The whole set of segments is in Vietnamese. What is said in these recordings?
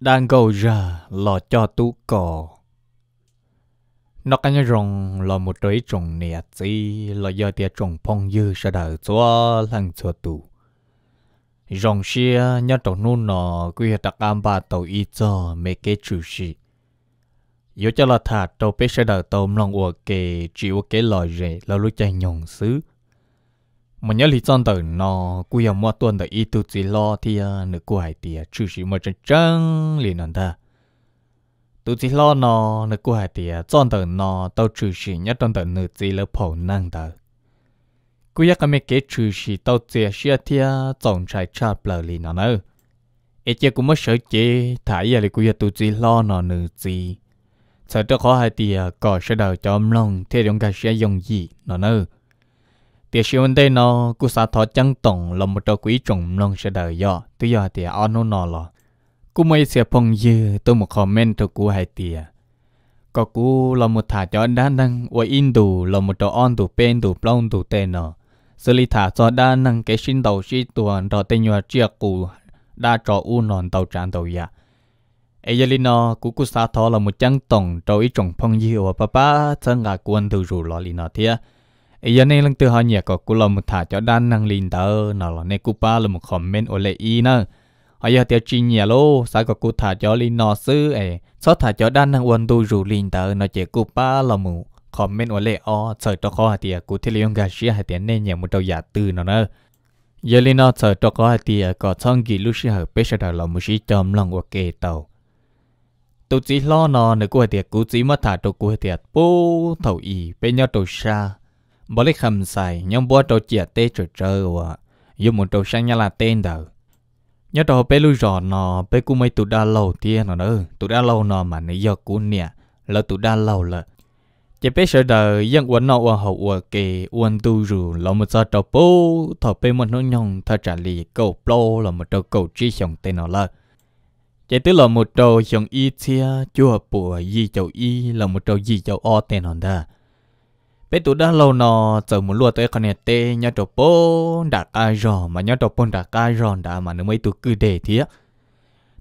đang gầu ra lo cho tú cò nó cái nhá rồng là một đối trồng nè chi là do tia trồng phong dư sẽ đào cho lăng cho tù rồng xia nhá trồng nu nọ quy hạt đặc am ba tàu y cho mấy cái chủ gì. yếu cho là thà tàu bé sẽ đào tàu lòng ủa kề chịu cái lò rể là lúc chạy nhồng xứ mà nhớ lý do từ nó quy yếm mua tuần từ ít tu chỉ lo thì à, nữ cú hải tiệt chú sĩ mà chân chân liền anh ta tu chỉ lo nó nữ cú hải tiệt chọn đời nó tao chú sĩ nhất tuần đời nữ chỉ lo phổ năng ta cú yếm cái mấy cái chú sĩ tao chỉ sĩ thì chọn trái chạp lờ liền anh ơi, ít giờ cũng mới sợ chế thải giờ thì cú yếm tu chỉ lo nó nữ chỉ sợ cho khó hải tiệt có sẽ đào cho ông lòng thế đồng cái xe dùng gì anh ơi thì sự vấn đề nó cũng sa thọ chẳng tổng là một trò quý trùng lòng sẽ đời do tuy do thì anh nó nó là cũng mấy sẽ phong dư tôi một comment cho cú hay tiề có cú là một thả cho đa năng ở Indo là một trò on tụ bên tụ plong tụ tên nó xử lý thả cho đa năng cái sinh đầu sĩ tuần trò tên nhòa chia cú đa trò u nòn tàu tràn tàu ya dạ. Ejelino cú cú sa thọ là một chẳng tổng trò ý trùng phong dư và papa thân gà quân từ rủ lò lì nó thiệt ấy giờ này lần từ họ nhẹ có cú lòng một thả cho đan năng liền tờ nó là này cú ba là một comment ở lệ y nữa ấy giờ tiêu chi nhẹ lô sai có cú thả cho liền nó sư ấy sau thả cho đan năng uẩn tu rủ liền tờ nó chỉ cú ba là một comment ở lệ o sợ cho khó thì cú thi liền gà sĩ hay tiền này nhẹ một đầu giả từ nó nữa giờ liền nó sợ cho khó thì có xong gì lúc sĩ hợp bế sẽ đào lòng một sĩ chấm lòng của kề tàu tu chỉ lo nó nữa của tiệt cú chỉ mất thả trâu của tiệt bố thầu y, bên nhau trâu xa bởi lấy khầm xài nhóm bố trâu chìa tê trời trời à dùng một trâu sang nhà là tên đâu nhớ trâu bé lưu rò nò bé cú mấy tụ đa lâu tiên nó nữa tụ đa lâu nò mà nấy giờ cú nè là tụ đa lâu là chỉ bé sợ đời dân quấn nọ quấn hậu quấn kề quấn tu rù là một giờ trâu bố thọ bé một nó nhong thọ trả lì cầu plô là một trâu cầu chi xong tên nó là chỉ tức là một trâu chồng y chia chùa bùa y châu y là một trâu y châu o tên nó đó bé tụ đã lâu nọ giờ muốn lùa tới con này tê nhau trộp bố đã ca rò mà nhau trộp bố đã ca rò đã mà nó mới tụ cứ để thế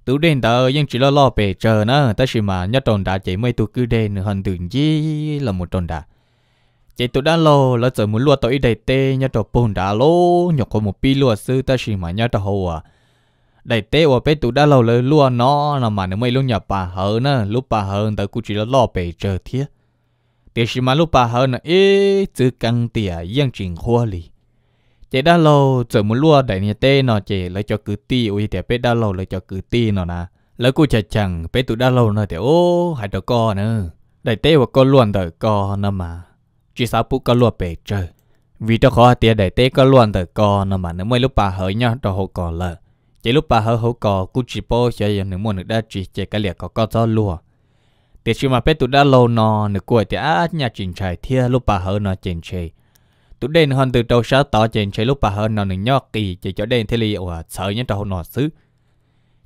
tụ đến đó nhưng chỉ lo lo bề chờ nữa ta chỉ mà nhau trộn đã chỉ mới tụ cứ để nữa hơn tưởng gì là một trộn đã chỉ tụ đã lâu là giờ muốn lùa tới đây tê nhau trộp bố đã lô nhọc có một pi lùa sư ta chỉ mà nhau trộn hồ à đại tế của bé tụ đã lâu lời lúa nó là mà nó mới luôn nhập bà hơn nữa lúc bà hơn tới cũng chỉ là lo bề chờ thiết thì chỉ mà lúc bà hơn là ế chữ căng tỉa giang trình hoa lì chế đa lâu chờ muốn lúa đại nhà tê nó chế lấy cho cứ ti ôi thì bé đa lâu lấy cho cứ ti nó nà lấy cô chả chẳng bé tụ đa lâu nó thì ô hai đứa con nữa đại tê và con luôn đời con nó mà chỉ sao bút con luôn bể chơi vì đó khó tiền đại tê con luôn đời con nó mà nếu mấy lúc bà hơi nhá cho hộ cò lợ chế lúc bà hơi hộ cò cú chỉ bố sẽ dùng những món được đa chỉ chế cái liệt có con gió lúa thì chứ mà bé tụi đã lâu nọ nửa cuối thì á nhà chỉnh chạy thia lúc bà hơn nó chỉnh chạy tụi đen hơn từ đầu sáu tỏ chỉnh chạy lúc bà hơn nó nửa nhóc kỳ chỉ cho đen thế li ủa sợ nhá trâu nọ xứ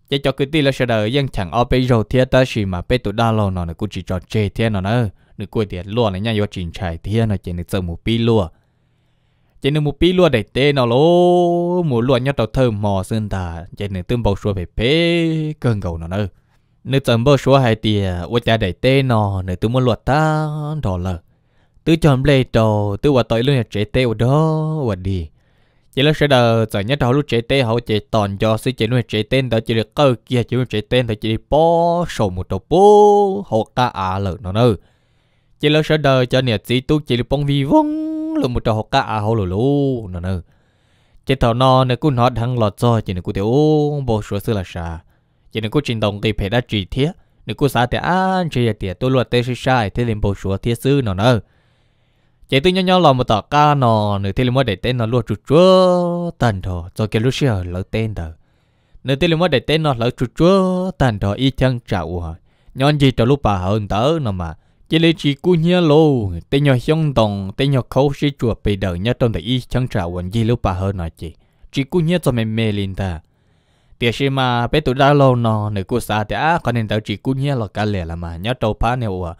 chỉ cho cứ ti là sợ đời dân chẳng ở bây giờ thia ta chỉ mà bé tụi đã lâu nọ nửa cũng chỉ cho chê thia nó nữa nửa cuối thì luôn là nhà vô chỉnh chạy thia nó chỉ được sợ một pi luôn chỉ nửa một pi luôn để tê nó lố một luôn nhá đầu thơm mò sơn ta chỉ nửa tương bầu xua về pê cơn gầu nó nữa nếu chọn bơ số hai thì ở cha đẩy tê nọ nếu tôi muốn luật ta đó là tôi chọn lê trò tôi vào tội luôn chế tê ở đó và đi chỉ là sẽ đờ chọn nhất đó lúc chế tê họ chế toàn cho sự chế luôn chế tên đó chỉ được cơ kia chỉ luôn chế tên đó chỉ đi bó sổ một đầu bố họ cả à lợ nó nữa chỉ là sẽ đờ cho nhiệt sĩ tôi chỉ được bông vi vong luôn một đầu họ cả à họ lù lù nó nữa chế thọ nó nếu cũng nó thằng lọt rồi chỉ nếu cũng tiêu bố số xưa là sao chỉ nên cố trình đồng thì phải đã chỉ thiết nên cố xã thì ăn chỉ thì tôi luôn tới sai thế liền bổ sung thiết sư nó nữa chỉ tôi nhau nhau lòng một tờ ca nó nếu thế liền mới để tên nó luôn chuột chúa tần thọ cho cái lúc xưa lỡ tên đó nếu thế liền mới để tên nó lỡ chuột chúa tần thọ ít chân chậu hả nhon gì cho lúc bà hơn tớ nó mà chỉ lấy chỉ cú nhớ lô tên nhau xong đồng tên nhau khâu sĩ chuột bị đời nhớ trong thời ít chân chậu còn gì lúc bà hơn nói chị chỉ cú nhớ cho mẹ mẹ linh ta tiếc gì mà bé tụi đã lâu nọ nếu cú xa thì á còn nên tao chỉ cú nhé là cá lẻ là mà nhớ đầu phá nèo à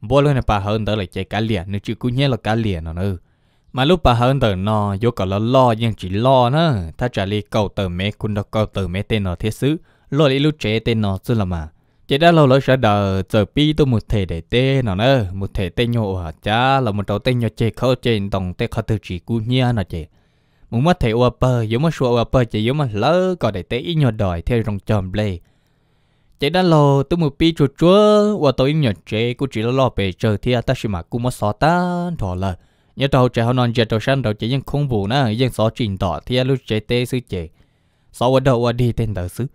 bố luôn là bà hơn tới là chạy cá lẻ nếu chỉ cú nhé là cá lẻ nọ nữa mà lúc bà hơn tới nọ vô cả là lo nhưng chỉ lo nữa ta trả lời câu từ mẹ cũng đâu câu từ mẹ tên nọ thế xứ lo đi lúc trẻ tên nọ chứ là mà chỉ đã lâu lỡ sẽ đợi chờ pi tôi một thể để tê nọ nữa một thể tên nhộ à cha là một cháu tên nhộ chạy khâu chạy đồng tê khâu từ chỉ cú nhé nọ chạy muốn mất thể ua bơ mất xua ua bơ chỉ mất lỡ còn để tế ít đòi theo rong chòm lê chỉ đã lo tôi một pi chuột chúa và tôi im nhật chế cũng chỉ lo lo chờ thì ta chỉ mà cũng mất xóa ta thọ nhớ đầu trẻ hôm non giờ đầu sáng đầu chỉ dân không vụ na dân xóa trình tỏ thì lúc chế tê sư chế xóa qua đầu đi tên đầu sư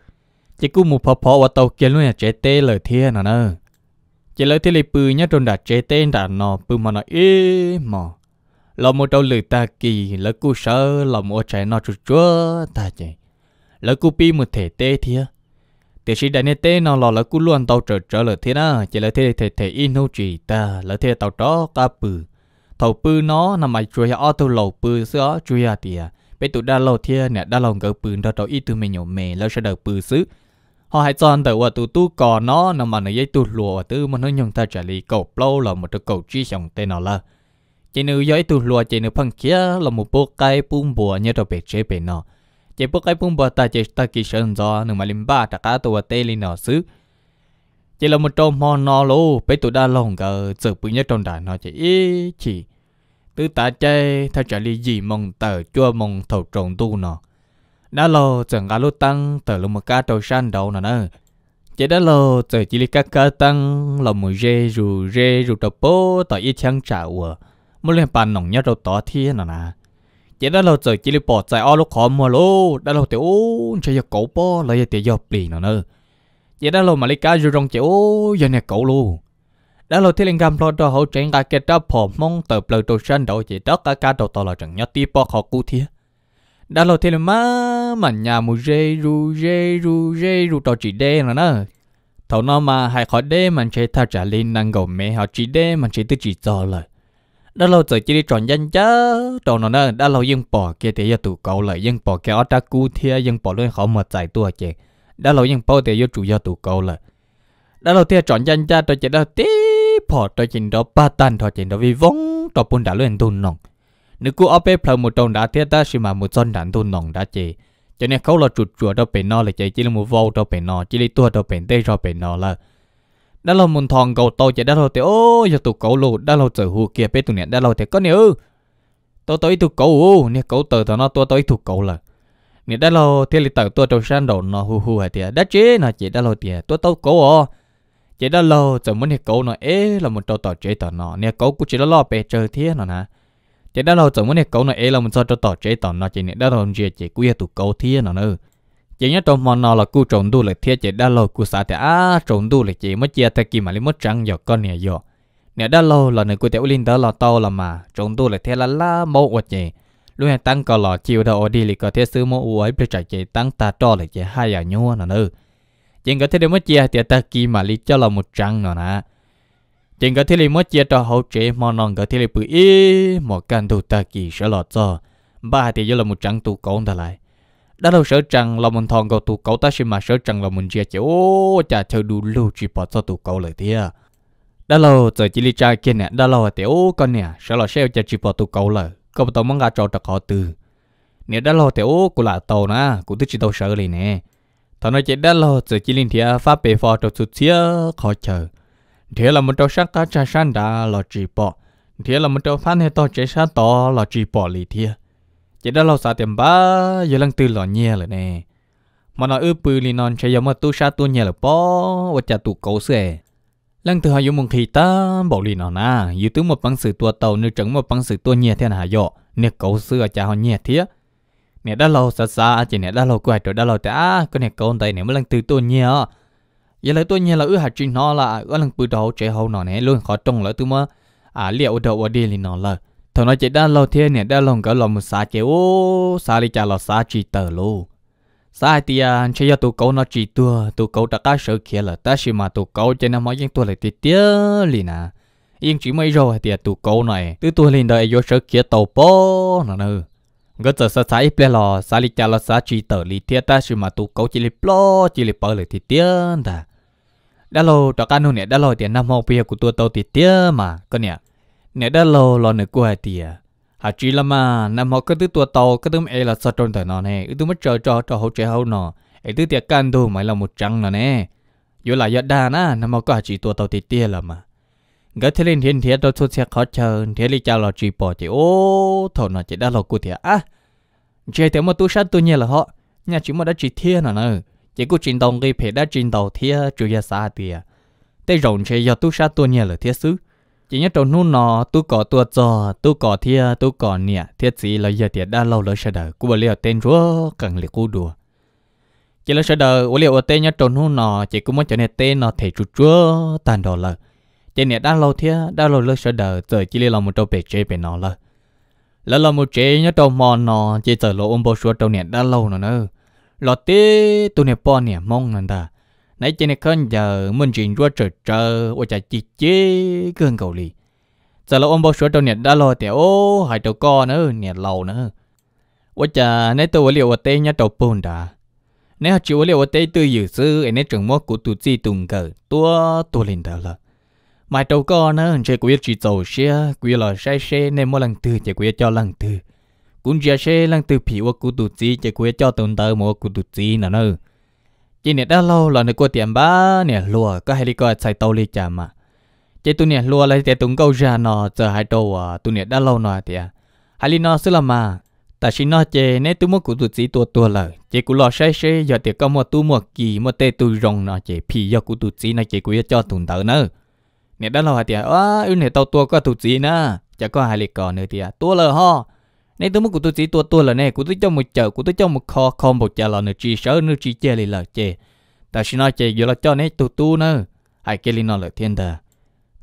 chỉ cũng một phò phò và tàu kia luôn là chế tê lời thiên nè nè chỉ lời thiên lời bự nhớ trong đã chế tê đã nọ bự mà nó ế mò lò một đầu lửa ta kỳ lỡ cú sợ lò một trái nó chút chúa ta chạy lỡ cú pi một thể tê thia thì sĩ đại nét tê nó lò lỡ cú luôn tàu trở trở lỡ thiên á chỉ lỡ thế thể thể in hữu chỉ ta lỡ thế tàu đó cá bự tàu bự nó nằm mày chui ở tàu lầu bự xưa chui à thì bây tụ đa lầu thia nè đa lầu gỡ bự đó tàu ít tụ mày nhổ mè lỡ sẽ đầu bự xứ họ hãy chọn tàu ở tụ tu cò nó nằm mà nó dây tụ lùa tư mà nó nhung ta trả lý cầu lâu là một cái cầu chi sống tên nó là chỉ nữ giỏi tu lùa chỉ nữ phăng kia là một bộ cây bung bùa như đồ bể chế bể nọ chỉ bộ cái bung bùa ta chỉ ta kỳ sơn do nửa mà lim ba ta cá tu tê li nọ xứ chỉ là một trâu mò nọ lô bể tu đa lòng gờ sự bự nhất trong đàn nọ chỉ ý chỉ tứ ta chơi theo trả lý gì mong tờ chua mong thầu trồng tu nọ đã lo chẳng gà lúc tăng tờ lúc một cá trâu san đầu nọ nè chỉ đã lo tờ chỉ lý cá cá tăng là một rê rù rê rù tập bố tại ít chăng trả ủa mua liền bàn nòng nhớ đâu tỏ thiên à nè chỉ đã lâu chỉ đi bỏ chạy o lúc khó mua lô đã lâu tiểu chơi giờ cậu bỏ lấy giờ tiểu giờ bì chỉ đã lâu mà lấy rồi rong chịu giờ này cậu luôn đã lâu thì lên gam lo đó hỗ trợ cả cái đó mong tờ bờ đồ đầu chỉ đó cả cá đầu to là chẳng nhớ tí bỏ khó cú thiên đã lâu thì lên má mà nhà mua rê ru rê ru rê ru trò chỉ đê nè nè thầu mà hay khó đê mà chơi thà trả lên năng gầu mẹ họ chỉ đê mà chơi tư chỉ cho lời đã lâu rồi chỉ đi tròn danh chứ tròn nó nè đã lâu dân bỏ kia thì giờ tụ cậu lại dân bỏ kia ở ta cu thia dân bỏ luôn khó mà giải tua chị đã lâu dân bỏ thì giờ chủ giờ tụ cậu lại đã lâu thia tròn danh cha tôi chỉ đã tí bỏ tôi chỉ đó ba tan tôi chỉ đó vì vong tôi buồn đã luôn tôn nòng nếu cứ ở bên phải một tròn đã thia ta xin mà một tròn đã tôn nòng đã chị cho nên khâu là chuột chuột đâu bên nó là chị chỉ là một vâu đâu bên nó chỉ là tua đâu bên tây đâu bên nó là đã lâu muốn thòng cầu tôi chạy đã lâu thì ô giờ tụ cầu lù đã lâu trở hù kia biết tụ nè đã lâu thì có nè ư ừ. tôi tới tụ cầu nè cầu từ thì nó tôi tới tụ cầu là nè đã lâu thì lịch tử tôi trong sang đầu nó hù hù hay thì đã chế nó chỉ đã lâu thì tôi tôi cầu ó à. chỉ đã lâu trở muốn nè cầu nó ế là một trâu tỏ chế tỏ nó nè cầu cũng chỉ đã lo bề trời thế nó nè chỉ đã lâu trở muốn nè cầu nó ế là một trâu tỏ chế tỏ nó chỉ nè đã lâu chỉ chỉ cũng tụ cầu thế nó nữa chỉ nhớ trong mòn nó là cu trộn đu lại thiết chỉ đa lâu cu xã thì á trộn đu lịch chỉ mới chia thay kỳ mà lấy mất trăng giờ con nè giờ nè đa lâu là người cu tiểu linh đó là to là mà trộn đu lại thiết là lá mẫu của chị lúc này tăng cò lò chiều đầu đi lịch có thiết sư mẫu u ấy bây giờ chị tăng ta cho lịch chỉ hai giờ nhua nè nữ chỉ có thiết để mất chia thì ta kỳ mà lấy cho là một trăng nè nè chỉ có thiết lấy mất chia cho hậu chế mòn nó có thiết lấy bự ý một căn đồ ta kỳ sẽ lọt cho ba thì giờ là một trăng tu con ta lại đã lâu sở rằng là mình thằng cậu tụ cậu ta xin mà sở rằng là mình chia chữ ô chả chờ đủ lâu chỉ bỏ cho tụ cậu lời thế đã lâu giờ chỉ lý trai kia nè đã lâu thì ô con nè sợ là sẽ chả chỉ bỏ tụ cậu lời bắt đầu mong ra trò trật họ từ nè đã lâu thì ô cũng là tàu nè cũng tức chỉ tàu sợ liền nè thằng nói chỉ đã lâu giờ chỉ liên thiệp phát bề phò cho sụt xía khó chờ thế là mình trâu sát cá trà san đã là chỉ bỏ thế là mình trâu phát hay to chế sát to là chỉ bỏ lì thiệp chỉ đã lâu xa tiền ba giờ lăng tư lò nhẹ rồi nè mà nói ư bự li non chơi giống mà tu sa tu nhẹ là bó và chả tu cố xe lăng tư họ dùng mông khí ta bảo li non à dù tướng một bằng sự tua tàu nữ trứng một bằng sự tua nhẹ thế nào dọ nè cố xưa chả họ nhẹ thiết nè đã lâu xa xa chỉ nè đã lâu rồi đã lâu ta có nè cố tay nè lăng tư tu nhẹ giờ lại tu nhẹ là ư hạt trinh nó là ư lăng bự đầu chơi hậu nó nè luôn khó trông lỡ tu mà à liệu đầu ở đi li là thằng nói chỉ đã lâu thiên nè đã lòng cả lòng một xã chế ô xã đi trả là xã chỉ tờ lô xã thì à chơi cho tụ cậu nó chỉ tua tụ cậu đã cá sợ kia là ta xí mà tụ cậu cho nên mọi những tua lại tiết tiết liền à yên chỉ mấy rồi à thì tụ cậu này từ tua lên đời vô sợ kia tàu bò nó nè ngỡ giờ xã xã ple lò xã đi trả là xã chỉ tờ lì tiết ta xí mà tụ cậu chỉ lì plo chỉ lì bờ lại tiết tiết ta đã lâu đã cá nô nè đã lâu thì năm học bia của tụ tàu tiết tiết mà cái nè nè đã lô lo nè qua tiề à. hà chỉ là mà nằm họ cứ từ tua tàu cứ từ em là sao trôn tại nọ nè cứ từ mất chờ cho cho hỗ trợ hậu nọ, ấy từ tiệt can đồ mày là một trăng nó nè vô lại giật đà na nằm họ có hà chỉ tua tàu tiệt tiề là mà gã thế lên thiên thiệt đôi xuất sắc khó chờ thế lý chào lo chỉ bỏ chỉ ô thầu nọ chỉ đã lo cụ tiệt á, chơi thấy mà tu sát tu nhẹ là họ nhà chỉ mà đã chỉ thiên nó nè chỉ có trình đồng ghi phải đã trình đầu thiên chủ gia xã tiệt à. tây rộng chơi do tu sát tu nhẹ là thiết xứ chỉ nhớ trâu nu nọ tu cỏ tua trò tu cỏ thia tu cỏ nè thiết gì là giờ tiệt đã lâu lỡ sợ đời cú bà liều tên chúa cần liều cú đùa chỉ là sợ đời ô liều tên nhớ trâu nu nọ chỉ cũng muốn trở nên tên nó thể chúa chúa tàn đồ lợ chỉ nè đã lâu thia đã lâu lỡ sợ đời giờ chỉ là một trâu bể chế bể nọ lợ lỡ là một chế nhớ trâu mòn nọ chỉ giờ lỗ ôm bao chúa trâu nè đã lâu nữa nữa lọt tê tu nè bò nè mong nè ta nãy trên này con giờ mình chỉ rua trở trở ôi chả chỉ chế cơn cầu lì giờ là ông bao sửa trong nhà đã lo thì ô hai đầu co nữa nhà lâu nữa ôi chả nãy tôi liệu ở tây nhà đầu bùn đã nãy chỉ ở liệu ở tây tôi dự sư anh ấy trường mốt của tụi chi tùng cờ tua tua lên đó là mai đầu co nữa chơi quý chỉ giàu xe quý là sai xe nên mua lần từ, chỉ quý cho lần từ. cũng chỉ xe lần từ phí của tụi chi chỉ quý cho tồn tại mua của tụi chi nữa nữa chỉ nè đã lâu là nè qua tiệm ba nè lùa có hay đi coi xài tàu đi chả mà chỉ tụi nè lùa lấy tiền tụng câu ra nó giờ hai đầu à tụi nè lâu nọ thì à. hai đi nó xưa là mà ta chỉ nó chê nè tụi mua của tụi chỉ tua tua lời chỉ lọ say say giờ tiền có mua tụi mua kỳ mua tê tụi rồng nó chỉ phi do của tụi chỉ nó chỉ cho tụi tớ nữa nè đã lâu à thì à ư nè tàu tua có tụi chỉ nè chả có hai đi còn nữa thì à tua ho nãy tôi muốn của tôi chỉ tua tua là nè của tôi trong một chợ của tôi trong một kho kho một chợ là nửa chỉ sớ nửa chỉ chê lì là chê ta xin nói chê giờ là cho nè tu tu nữa hai kia lì nó là thiên đà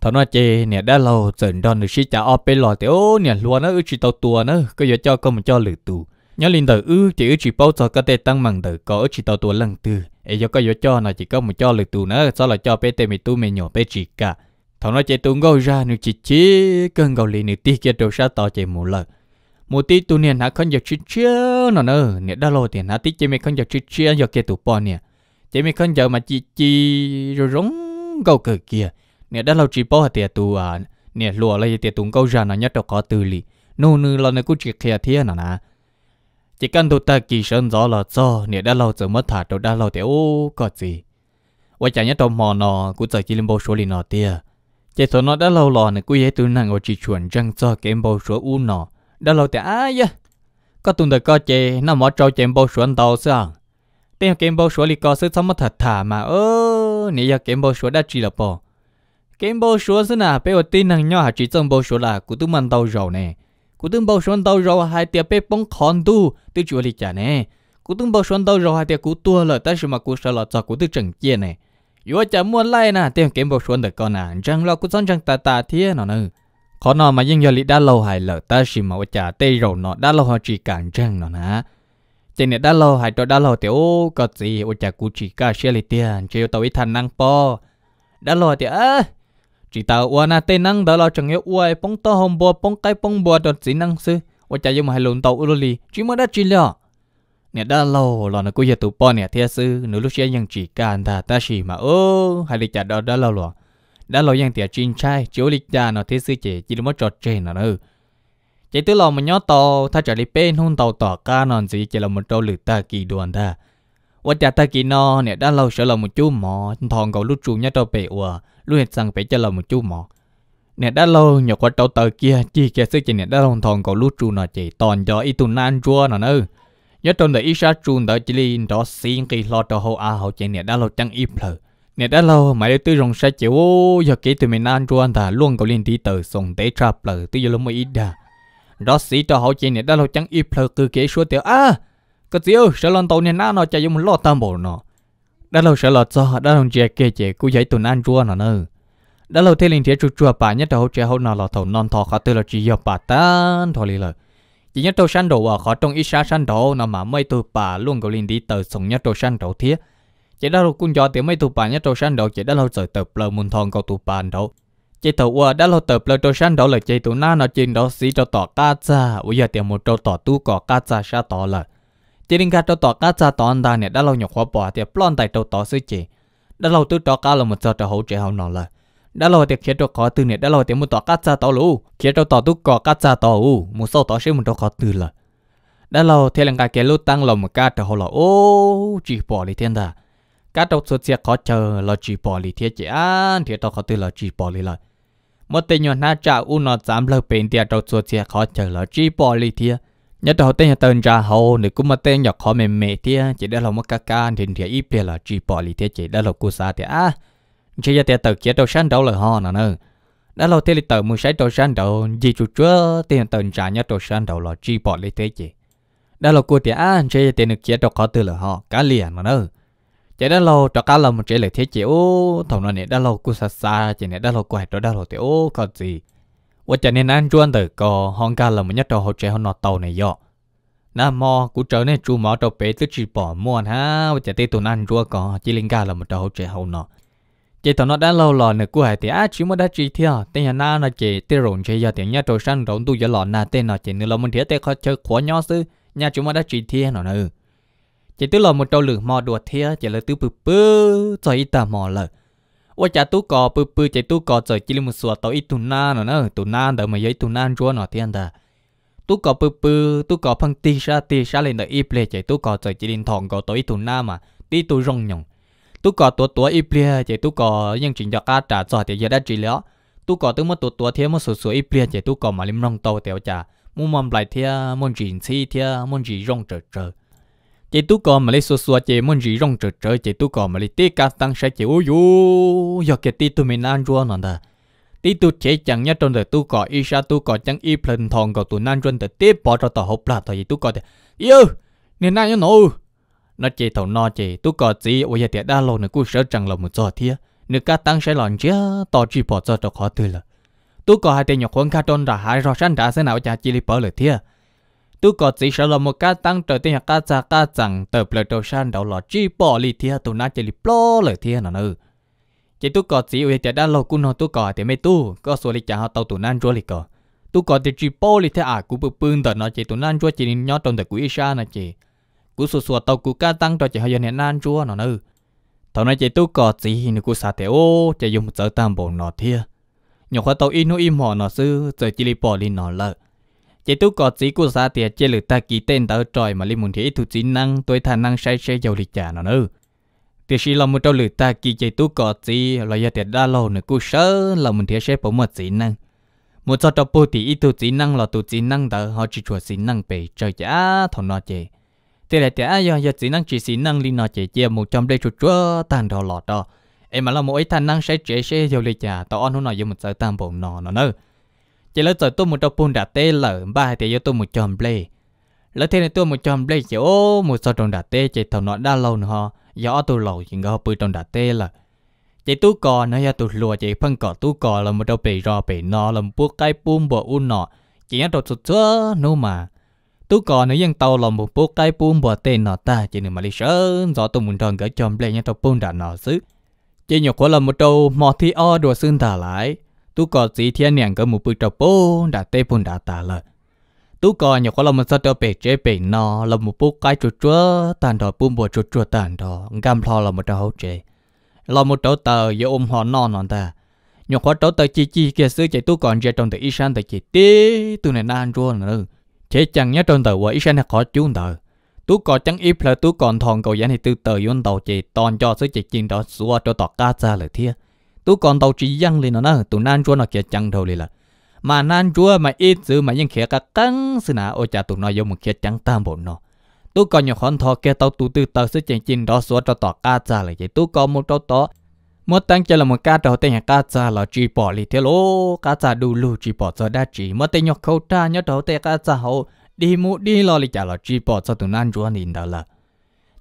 thằng nói chê nè đã lâu dần đòn nửa chỉ chả ở bên lò thì ô nè luôn nó chỉ tàu tua nữa cứ giờ cho con một cho lử tu nhớ linh tử ư chỉ chỉ bao giờ có thể tăng bằng tử có chỉ tàu tua lần tư ấy giờ có giờ cho nó chỉ có một cho lử tu nữa sau là cho bé tê mì tu mì nhỏ bé chỉ cả thằng nói chê tu ngồi ra nửa chỉ chỉ cần gầu lì nửa tí kia đồ sa to chê mù lợn một tí tu nè nó không giờ chia chia nó nữa nè đã lâu thì nó tí chỉ mình không giờ chia chia giờ kia tụ bò nè chỉ mình không giờ mà chi chi rồi rống câu cờ kia nè đã lâu chỉ bò thì tụ à nè lùa lấy thì tụ câu ra nó nhất đâu có từ lì nô nư là nó cứ chỉ kia thế nó nè chỉ cần tụ ta kỳ sơn gió là gió, nè đã lâu giờ mất thả đâu đã lâu thì ô có gì quay chả nhất trong mò nọ, cứ giờ chỉ lên bầu số lì nọ tia chỉ số nó đã lâu lò nè cứ dễ tụ năng ở chỉ chuẩn răng gió kém bầu số u nọ đó lâu thì ai có tuần đời có chè nó mở trâu chèm bao xuống tàu sao à? Tiếng kiếm bao xuống đi có sự sống mất thật thà mà ơ nãy giờ kiếm bao xuống đã chỉ là bỏ kiếm bao xuống xưa nào bây giờ tin nhau nhỏ chỉ trong bao xuống là của tôi mang tàu rồi nè của tôi bao xuống tàu rồi hai tiệp bê bóng khòn tu tôi chịu đi trả nè của tôi bao xuống tàu rồi hai tiệp của tua là ta sự mà của sợ là cho của tôi trần chia nè yếu chả mua lại nè tiếng kiếm bao xuống được con nè à, chẳng lo của son chẳng tà tà thiên nó nữa khó nó mà dân giờ đã lâu hay lỡ ta chỉ mà chả tê rồi nó đã lâu họ chỉ càng răng nó nè chỉ nè đã lâu hay cho đã lâu tiểu có gì ô chả cú chỉ cả xe lý tiền chỉ tao ít thằng năng po đã lâu thì á chỉ tao ua na tê năng đó là chẳng hiểu ua bông to hồng bùa bông cái bông bùa đợt gì năng sư ô chả dùng mà hay lùn tàu ulu chỉ mới đã chỉ lọ nè đã lâu là nó cứ giờ tụ po nè thế sư nếu lúc xe dân chỉ càng ta ta chỉ mà ô hay lý chả đó đã lâu rồi đã lo yang tiệt chín trai chiếu lịch già nó thế sự chỉ chỉ mất trọt trên nó nữa chế tức là một nhóm tàu thay trở đi bên hôn tàu tỏ ca non gì chỉ là một trâu lửa ta kỳ đoàn ta và chả ta kỳ no nè đã lâu sợ là một chú mỏ thòn cầu lút chuồng nhá trâu bể ủa lúc hết sang phải cho là một chú mỏ nè đã lâu nhớ qua tàu tờ kia chỉ kia sư chế nè đã lâu thòn cầu lút chuồng nó chế toàn do ít tuần nan chua nó nữa nhớ trong đời ít sát chuồng đời chỉ liền đó xin kỳ lo cho hậu a hậu chế nè đã lâu chẳng ít lời nè đã lâu mà để tôi rong sai chịu giờ kể từ mình ăn cho anh ta luôn có liên tí tờ sòng tế trap lờ tôi giờ lúc mới ít đà đó sĩ cho họ chị nè đã lâu chẳng ít lờ cứ kể số tiểu à cái tiểu sẽ lần tàu nè na nó chạy dùng một lọ tam bộ nó đã lâu sẽ lọt cho đã lâu chè kê chè cứ dậy tụi ăn cho nó nữa đã lâu thấy liên thế chuột chuột bà nhất đầu trẻ hậu nào là thầu non thọ khá từ là chỉ dọc bà tan thôi lì chỉ nhất đầu san đầu ở khó trong ít xa san đầu nó mà mấy từ bà luôn có liên đi tờ sòng nhất đầu san đầu thiết chỉ đã lâu cũng cho tiếng mấy tụ bà nhất trâu sáng đầu chỉ đã lâu rồi tập lơ môn thon cầu tụ bà đâu chỉ tụ qua đã lâu tập lơ trâu sáng đó là chỉ tụ na nó chín đó xí trâu tỏ cá cha bây giờ tiếng một trâu tỏ tu cỏ cá cha sa tỏ lợ chỉ đến cá trâu tỏ cá cha tỏ anh ta này đã lâu nhọc khóa bỏ thì plon tại trâu tỏ sư chỉ đã lâu tứ tỏ cá là một giờ trâu hậu trẻ hậu nọ là đã lâu thì khía trâu khó tư này đã lâu thì một tỏ cá cha tỏ lũ khía trâu tỏ tu cỏ cá cha tỏ u một sau tỏ sẽ một trâu khó tư là đã lâu thì lần cá kia lúc tăng lòng một cá trâu hậu là ô chỉ bỏ đi thiên đà cá trâu số chia khó chờ là chỉ bỏ lì thiết chỉ ăn à, thì tao có tư là chỉ bỏ lì lại một tên nhỏ na trả u nó dám lơ bên tia trâu số chia khó chờ là chỉ bỏ lì thiết nhớ đầu tên nhà tên trả hậu nữa cũng một tên nhỏ khó mềm mềm thiết chị đã là một cá can thì thì ít là chỉ bỏ lì thiết chỉ đó là cú sa thì à chỉ giờ tia tờ chia đầu sáng đầu là ho nè nè đã lâu thế thì tờ mua sấy đầu sáng đầu gì chú chúa tiền tên trả nhất đầu sáng đầu là chỉ bỏ lì thiết chỉ đó là cú thì à chỉ giờ tiền được chia đầu khó tư là họ cá liền mà nè chế đã lâu cho cá lâu một chế lại thế chế ô thằng nó này đã lâu cú xa xa chế này đã lâu quẹt đó đã lâu thế ô có gì và chế nên ăn chuan từ co hòn cá lâu một nhất trò hồ chế hòn nọ tàu này dọ na mò cú trở nên chú mò trò bé tứ chỉ bỏ muôn ha và chế tê tụi ăn chua co chỉ linh cá lâu một trò hồ chế hậu nọ chế thằng nó đã lâu lò nữa cú hải thì á chỉ mới đã chỉ theo tên nhà na nó chế tê rộn chế giờ tiếng nhà trò sang rộn tu giờ lò na tên nó chế nửa lâu mình thế tê khó chơi khó nhau sư nhà chúng mới đã chỉ theo nó nữa chỉ tức lò một trâu lửa mò đùa thia chỉ là tứ bự bự rồi ít ta mò lợ ô chả tú cò bự bự chỉ tú cò rồi chỉ là một sủa tàu ít tù na nó nó tù na đỡ mà giấy tù na chúa nó thiên ta tú cò bự bự tú cò phăng tì sa tì sa lên đợi ít lệ chỉ tú cò rồi chỉ lên thòng cò tàu ít tù na mà ti tu rong nhong, tú cò tua tua ít lệ chỉ tú cò nhưng chuyện cho cá trả cho thì giờ đã chỉ léo tú cò tướng mất tua tua thiên mất sủa sủa ít lệ chỉ tú cò mà lim rong tàu tiểu chả muốn mầm lại thiên muốn chuyện chi thiên muốn chuyện rong trở trở chị tú còn mà lấy xua xua chị muốn gì rong trở trở chị tú còn mà lấy tê cá tăng sẽ chị ôi yo giờ cái tê tu mình ăn rua nè ta tê tụi chẳng nhớ trong đời tú còn ít sa tú còn chẳng ít phần thòng còn tụi nan run từ tiếp bỏ cho tàu hộp là tàu gì tú còn thì yêu nên nay nhớ nô nó chị thầu no chị tú còn gì ôi giờ tiệt đa lâu nữa cứ sợ chẳng lòng một giờ thia nữa cá tăng sẽ lòn chứ tàu chỉ bỏ cho tàu khó từ là tú còn hai tên nhọc quân cá trôn đã hai rò sẵn đã sẽ nào cha chỉ lấy bỏ lời thia tu có chỉ sợ là một cái tăng trở tiền cá cha cá chẳng tờ bờ đầu san đầu lọ chi bỏ lì thia tu nát chỉ lì bỏ lời thia nó nữa chỉ tu có chỉ uy tiệt đã lâu cũng nó tu có thì mấy tu có số lì chả tàu tu nan rồi lì có tu có thì chỉ bỏ lì thia à cú bự bưng tờ nó chỉ tu nan rồi chỉ nhớ trong tờ quý sa nè chỉ cú sù sù tàu cú cá tăng cho chỉ hơi hiện nan chua nó nữa thằng này chỉ tu có chỉ hình cú sa thế ô chỉ dùng một giờ tam bộ nó thia nhọc khoa tàu in nó im họ nó sư giờ chỉ lì bỏ lì nó lợ chỉ tu có chỉ của xã tiệt chỉ lử ta ký tên tờ trời mà liên muốn thì tu chỉ năng tôi thà năng say say dầu lịch trả nó nữa thì chỉ là một trâu lử ta ký chỉ tu có chỉ là giờ tiệt đa lâu nữa cú sớ là muốn thì sẽ bỏ một chỉ năng một số trâu bù thì ít tu chỉ năng là tu chỉ năng tờ họ chỉ chùa chỉ năng bề trời trả thằng nó chè thì là tiệt ai giờ chỉ năng chỉ chỉ năng liên nó chè chia một trăm đây chuột chúa tàn đầu lọt đó em mà là mỗi thằng năng say chế say dầu lịch trả tao ăn hôm nào dùng một giờ tam bổng nó nó nữa chỉ là giờ tôi một trâu bùn đã tê lở ba thì giờ tôi một chòm lê lỡ thế này tôi một chòm lê chỉ ô một sao trồng đã tê chỉ thầu nọ đã lâu nữa gió tôi lâu chỉ ngó bự trồng đã tê là chỉ tú cò nói ra tôi lùa chỉ phân cỏ tú cò là một trâu bì rò bì nọ là một buốc cái bùn bờ u nọ chỉ nhớ trâu sụt chúa nô mà tú cò nói rằng tàu là một buốc cái bùn bờ tê nọ ta chỉ nữa mà đi sớm gió tôi muốn tròn gỡ chòm lê nhớ trâu bùn đã nọ xứ chỉ nhục quá là một trâu mò thi o đùa xương thả lại tu có gì thiên niệm cơ một bữa trâu bố đã tê bún đã tà lời tu có nhiều có là một sao bể chế bể nó là một bút cái chuột chúa tàn đó bún bùa chuột chúa tàn đó gam lo là một trâu hậu chế là một trâu tờ yêu ôm họ non non ta nhiều có trâu tờ chi chi kia xứ chạy tu còn chạy trong tờ isan tờ chỉ tí tu này nan rua nữa chế chẳng nhớ trong tờ của isan là khó chúng tờ tú có chẳng ít là tú còn thòn cầu gián thì tư tờ yun đầu chị toàn cho xứ chị chiên đó xua cho tọt ca ra lời thia tu còn tàu chỉ dân lên nó nè tụ nan chúa nó kia chăng đâu liền là mà nan chúa mà ít giữ mà nhưng kia cả căng xí nà ô cha tụ nó dùng một kia chăng tam bộ nó tu còn nhiều con thọ kia tàu tu tư tàu sẽ chèn chín đó số cho tỏ ca cha là vậy tu còn một tàu tỏ một tăng cho là một ca đầu tiên ca cha là chỉ bỏ lì thế lô ca cha đủ lù chỉ bỏ cho đã chỉ một tên nhóc khâu cha nhóc tàu tiên ca cha hậu đi mu đi lo lì chả là chỉ bỏ cho tụi nan chúa nhìn đó là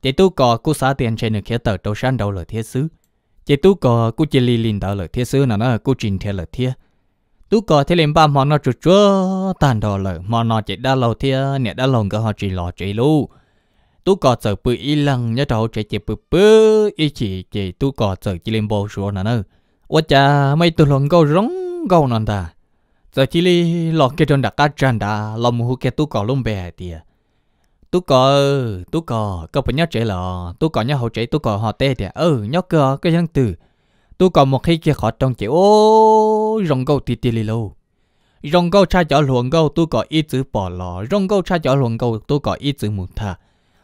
thì tu còn cú xá tiền trên được khía tờ đầu san đầu là thế xứ chị tú cò cô chị lì lìn đỡ lời thiên sứ nào nó cô trình theo lời thiên tú cò thế liền ba mò nó chuột chúa tàn đồ lời mò nó chị đã lâu thiên nè đã lâu cơ họ chỉ lò chị lu tú cò sợ bự y lăng nhớ trâu chị chị bự bự y chỉ chị tú cò sợ chị liền bồ chúa nào nó ủa cha mấy tụi lòng câu rong câu nào ta giờ chỉ lì lò cái tròn đặc cá tràn đã lò hú cái tú cò lông bè tiệt tú cò tú cò có phải nhớ trẻ lọ tú cò nhớ hậu trẻ tú cò họ tê thì ừ nhớ cơ cái dân từ tú cò một khi kia họ trong trẻ ô rồng câu tì tì lì lô rồng câu cha chở luồng câu tú cò ít chữ bỏ lò rồng câu cha chở luồng câu tú cò ít chữ một thà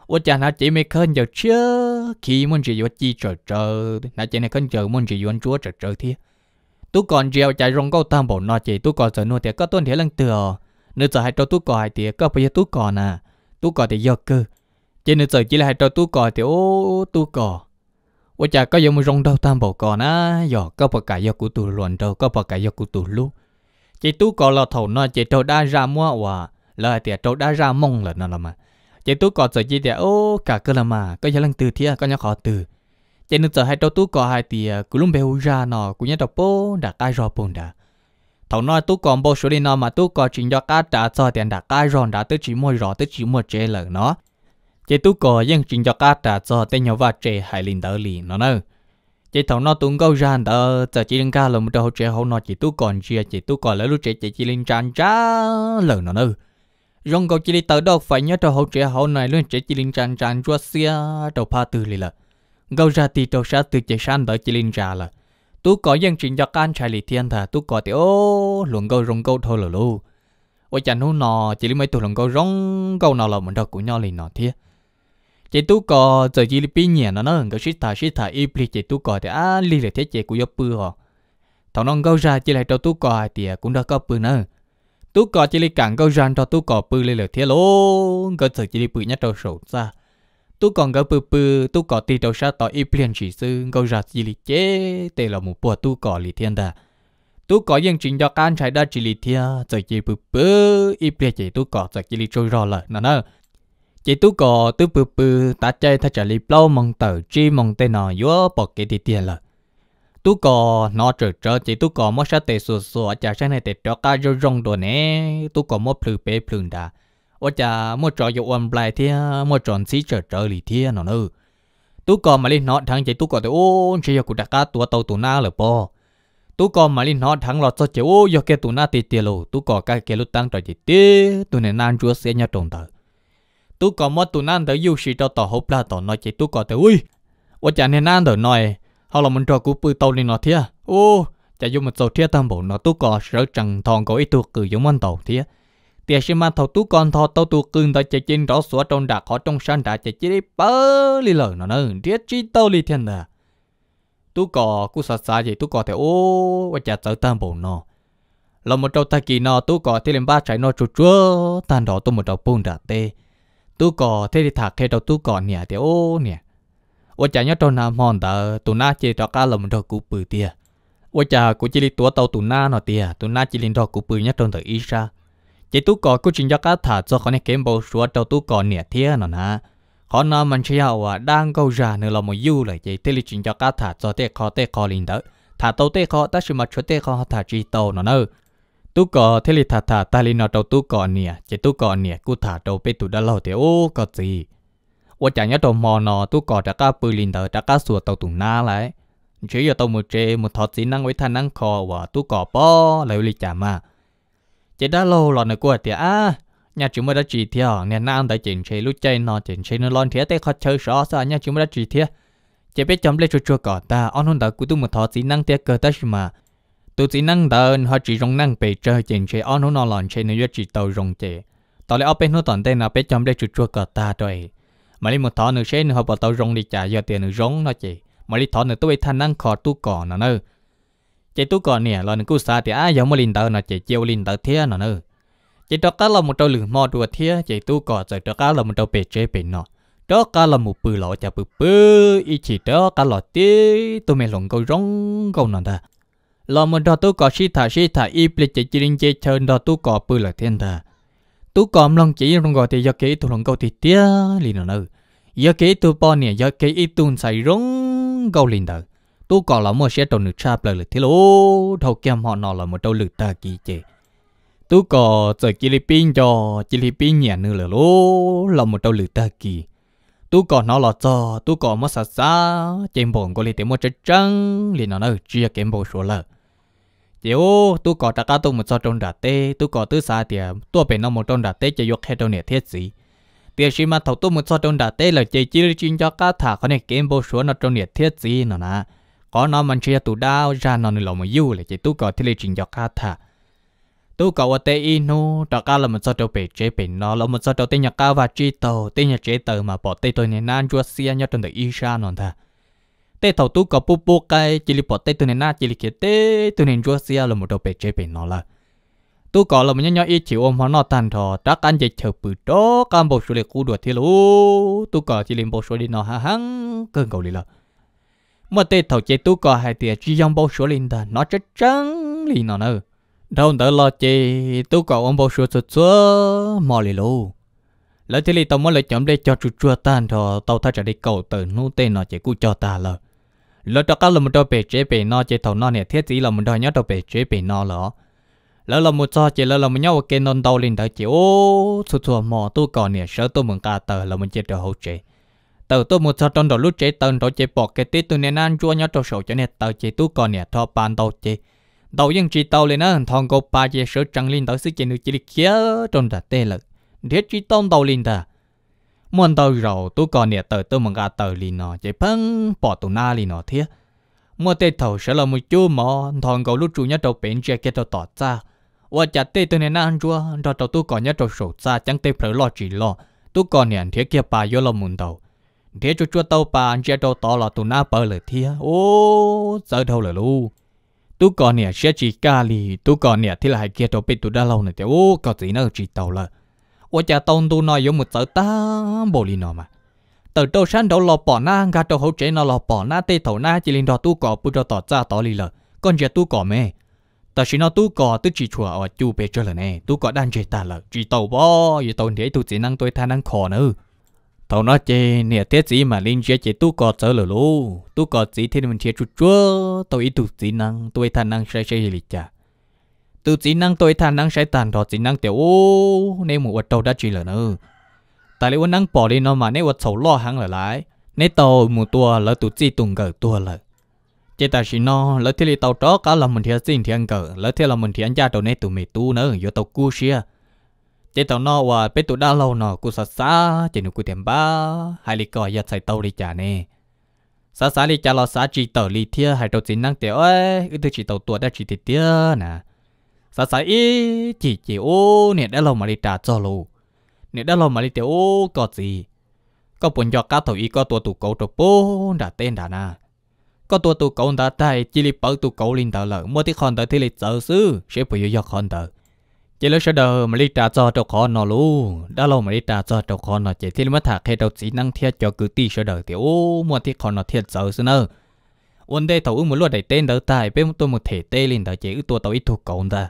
ô cha nó chỉ mấy khơn giờ chưa khi muốn gì vô chi trở trở nó chỉ này khơn giờ muốn gì vô anh chúa trở trở tú còn rêu chạy rong câu tam bảo nó chỉ tú còn giờ nuôi thì có tuân thế lần từ nữa giờ hai cho tú còn hai thì có bây tú còn à tú cò thì do cơ trên nên giờ chỉ là hai trò tú cò thì ô tú cò ô chả có giống rong đâu tam bảo cò na giờ có bậc cả do của tù luận đâu có bậc cả do của tù lu chỉ tú cò là thầu nó chỉ trâu đa ra mua hòa là thì trâu đa ra mong là nó là mà chỉ tú cò giờ chỉ thì ô cả cơ là mà có giá lần từ thia có nhớ khó từ trên nên giờ hai trò tú cò hai thì à, cũng lúc bèo ra nó cũng nhá đọc bố đã tai rò bồn đã tàu nói tu còn bố số đi nó mà tu còn chỉ cho cá trả cho tiền đã cá ròn đã tới chỉ môi rõ tới chỉ môi chế lợ nó chế tu còn dân chỉ cho cá trả cho tên nhau và chế hải linh đỡ lì nó nữa chế thầu nó tu câu ra đỡ giờ chỉ linh ca là một đầu chế hậu nó chỉ tu còn chia chỉ tu còn lấy lúc chế chỉ chỉ linh trang trả lợ nó nữa rong câu chỉ đi tới đâu phải nhớ đầu hậu chế hậu này luôn chế chỉ linh trang trang chúa xia đầu pa từ lì lợ câu ra thì đầu sát từ chế san đỡ chỉ linh trả là tôi có dân chuyện cho can trai lì thiên thà tôi có tiểu luồng câu rong câu thôi là lu ôi chẳng hú nò chỉ lấy mấy tụ luồng câu rong câu nò là mình đâu cũng nhau lì nọ thiệt chỉ tôi có giờ chỉ lấy pin nhẹ nó nó hừng cái shit thà shit thà y pli chỉ tôi có thì á lì là thế chỉ của yo bự họ thằng non câu ra chỉ lại cho tôi có thì cũng đã có bự nữa tôi có chỉ lấy cản câu ra cho tôi có bự lì là thế luôn cái giờ chỉ lấy bự nhất đâu sổ ra tu còn gỡ bự bự tu có tì đầu sa tỏ ít liền chỉ sư gâu ra gì lì chế tê là một bùa tu có lì thiên đà tu có những chính cho can trái đa chỉ lì thiên giờ chỉ bự bự ít liền chỉ tu có giờ chỉ lì trôi rò là nè nè chỉ tu có tu bự bự ta chơi thay trả lì plau mong tờ chi mong tê nọ yếu bỏ cái đi tiền là tu có nó trở trở chỉ tu có mất sát tê sùa ở chả sáng này tê cho ca rong đồ nè tu có mất phừ bê phừ đà ô chả mua trò dụ ôm lại thì mua tròn xí trở trở lì thì à, nó nữa tu còn mà lên nó thằng chạy tu còn thì ô chỉ có đặc cá tua tàu tụ na là po tu còn mà lên nó thằng lọt cho chịu ô do cái tụ na tì tì lù tú còn cái cái lúc tăng trở chỉ tì tụ này nan chúa sẽ nhớ trồng tờ tu còn mất tụ nan tới yêu sĩ cho tỏ hộp là tỏ nói chỉ tu còn thì ui ô chả nên nan tới nói họ là mình cho cú bự tàu lên nó thiệt à. ô chả dùng một số thia à, tam bộ nó tu còn sợ chẳng thòng có ít tu cử giống anh tàu thiệt thì xem mà thầu tú con thọ tàu tu cưng tại chạy trên đó xóa trong đã họ trong sân đã chạy chỉ bơ li lờ nó nè riết chi tàu li thiên nè à. tú cò cú sạt sạt gì tú cò thì ô và chả tới tam bộ nó lòng một trâu ta kỳ nó tú cò thì lên ba trái nó chua chua tan đó tôi một đầu bùn đã tê tú cò thế thì thạc khe đầu tú cò nè thì ô nè và chả nhớ trong nam hòn tờ tụ na chỉ cho cá lòng một trâu cú bự tia và chả cú chỉ đi tua tàu tụ na nó tia tụ na chỉ lên đó cú bự nhất trong tờ Isa chỉ tú cò cứ chỉnh cho cá thả cho con này kém bầu số đầu tú cò nè thế nó nè khó nó mình chơi hiểu à đang câu ra nữa là một yêu lại chỉ lịch chỉnh cho cá thả cho thế khó thế khó liền đó thả tàu thế khó ta chỉ mà chỗ thế khó thả chỉ tàu nó nè tú cò thế lịch thả thả ta linh nó đầu tú cò nè chỉ tú cò nè cứ thả đầu bên tụ đã lâu thì ô có gì ô chẳng nhớ đầu mò nó tú cò đã cá bự liền đó đã cá sủa tàu tụng na lại chỉ giờ tàu một chế một thọ chỉ năng với thanh năng khó và tú cò po lại lịch chả mà chỉ đã lâu là nó của tiệt à nhà chúng mới đã chỉ thiệt, nên nam đã chỉnh chế lúc chơi nó chỉnh chế nó lon thiệt, tê khó chơi rõ sao nhà chúng mới đã chỉ thiệt, chỉ biết chấm lên chua chua cỏ ta ông hôn đã cú tu một thọ chỉ năng tiếc cơ ta mà tu chỉ năng đơn họ chỉ rong năng bề chơi chỉnh chế ông hôn nó lon chế nó chỉ tàu rong chế tàu lấy ở bên nó toàn tên là biết chấm lên chua chua cỏ ta rồi mà lấy một thọ nữa chế nó họ bảo tàu rong đi trả giờ tiền nữa rong nó chỉ mà lấy thọ nữa tôi thanh năng khó tu cỏ nó nữa chị tú còn nè lo nên cô xa thì á giống mà linh tờ nó chạy chiêu linh tờ thế nó nữa chị đó cá là một trâu lửng mò đùa thế chị tu còn giờ đó cá là một trâu bể chế bể nọ đó cá là một bự lọ chả bự bự ít chỉ đó cá lọ tí tôi mày lồng câu rong câu nọ ta là một trâu tu còn xí thả xí thả ít ple chị chỉ linh chơi chờ đó tu còn bự là thiên ta tu còn lòng chỉ rong gọi thì do kế tụi lồng câu thì tía linh nó nữa do kế tụi bò nè do kế ít tuôn xài rong câu linh tờ tôi còn là một sẽ tồn được chạp lời thì lô thâu kem họ nó là một tàu lực ta kỳ chế tôi có tới Philippines cho Philippines nhà nữa là lô là một tàu lực ta kỳ tôi có nó là cho tôi có một sạch xa chém bồn có lấy tiền một trái trăng liền nó nó chia chém bồn số lợ chiều tôi có đặt cá tôi một cho trong đặt tê tôi có tứ xa tiền tôi bên nó một trong đặt tê chỉ យក hết đâu nè thiết gì tiền xí mà thầu tôi một cho trong đặt tê là chơi chơi chơi cho cá thả con này chém bồn số nó trong nè thiết gì nó nà có nó mình chơi tụ đau ra nó nửa mà yêu là chỉ tu có thì lấy trình cho cá thả tu có ở tây inu đó cá là mình cho đầu bể chế bể nó là mình cho đầu tây nhạc cá và chi tàu tây nhạc chế tàu mà bỏ tây tôi này nan chúa xia nhớ trong đời isha nó thà tây tàu tu có bố bố cái chỉ lấy bỏ tây tôi này nan chỉ lấy cái tây tôi này chúa xia là một đầu bể chế bể nó là tu có là mình nhớ ý chịu ôm hoa nó tàn thọ chắc anh chỉ chờ bự đó cam bộ số liệu cú đuổi thi lú tu có chỉ lấy bộ số đi nó hăng cơn cầu đi là mà tê thầu chế tú có hai tiền chỉ dòng bao số linh ta nó chết trắng lì nó nữa đâu đỡ lo chế tú có ông bao số chút chút mò lì lù lỡ thế lì tao mới lấy chấm để cho chút chua tan thò tao thay trả đi cầu từ nô tê nó chế cú cho ta lờ lỡ cho các lần một đôi bể chế bể nó chế thầu nó này thiết gì là một đôi nhớ đôi bể chế bể nó lỡ lỡ là một cho chế lỡ là một nhau cái non đầu linh tới chế ô chút chút mò tú có nè sợ tôi mừng cả tờ là một chế được hậu chế tờ tôi một sao trong đó lúc chế tần đó chế bỏ cái tết tôi nên ăn chua nhớ trong sổ cho nên tờ chế tú còn nè thọ bàn đầu chế đầu dân chỉ tàu lên á thằng cô ba chế sửa trăng lên tàu sức chế nữ chỉ đi kia trong đó tê lực thế chỉ tông tàu lên ta muốn tàu rồi tú còn nè tờ tôi mong gà tờ lên nó chế phăng bỏ tụ na lên nó thế mua tê thầu sẽ là một chú mò thằng cô lúc chủ nhớ đầu bến chế cái đầu tỏ ra và chặt tê tôi nên ăn chua đó tàu tú còn nhớ trong sổ ra chẳng tê phải lo chỉ lo tú còn nè thiết kia ba vô lòng muốn tàu thế cho chua tàu bà chế đâu to là tụi na bờ lời thia ô giờ đâu là lu tú còn nè sẽ chỉ ca lì tú còn nè thì là hai kia đâu bị tụi đã lâu này thì ô có gì nữa chỉ tàu là ô cha tàu tu nói giống một tờ ta bồ lì nó mà tờ đâu sáng đâu lò bỏ na gà đâu hậu chế nó lò bỏ na tê thầu na chỉ linh đó tú cỏ bu đó tỏ ra tỏ lì lờ còn chế tú cỏ mẹ ta chỉ nó tú cỏ tức chỉ chùa ở chùa bê chơi là nè tú cỏ đang chơi ta lờ chỉ tàu bo giờ tàu thế tụi chỉ năng tôi tha năng khó nữa tàu nó chê nè tết gì mà linh chia chê tu cọ sợ lửa lú tu cọ gì thì mình chia chút chúa tôi ít tu gì năng tôi thà năng say say lịch cha tu gì năng tôi thà năng say tàn thọ gì năng tiểu ô nên một vật đầu đã chỉ là nữa tại lấy năng bỏ đi nó mà nên vật xấu lo hàng lại lại nên tàu một tua là tu gì tung cờ tua là chỉ ta chỉ nó lỡ thế li tàu đó cả là mình thiên thì ăn cờ lỡ thế là mình thiên cha đầu nên tụi mình tu nữa vô tàu cua xia chế tàu nó và bé tụ đã lâu nó cú xa xa chỉ nó cú tiền ba hai lì coi, giật xài tàu đi trả nè xa xa lì trả lo xa chỉ tàu lì thia hai tàu chỉ năng tiểu ấy ư thứ chỉ tàu tuột đã chỉ thịt tia nè xa xa ý chỉ chỉ ô nè đã lâu mà đi trả cho lù nè đã lâu mà đi tiểu ô có gì có buồn cho cá tàu ý có tua tụ cầu trộp bố đã tên đã nà có tua tụ cầu đã tay chỉ lì bảo tụ cầu linh tàu lợ mua tí con tàu thì lì chờ sư sẽ phải yêu con tàu chỉ lúc sau đó mà đi trả cho cho khó nó luôn đã lâu mà đi trả cho cho khó nó chỉ thì mới thả khi đầu chỉ năng thiết cho cứ tí sau đó thì ô mua thiết khó nó thiết sợ xí nữa ôn đây tàu một lúc để tên đỡ tài bên tôi một thể tê lên đỡ chỉ tôi tôi ít thuộc cộng ta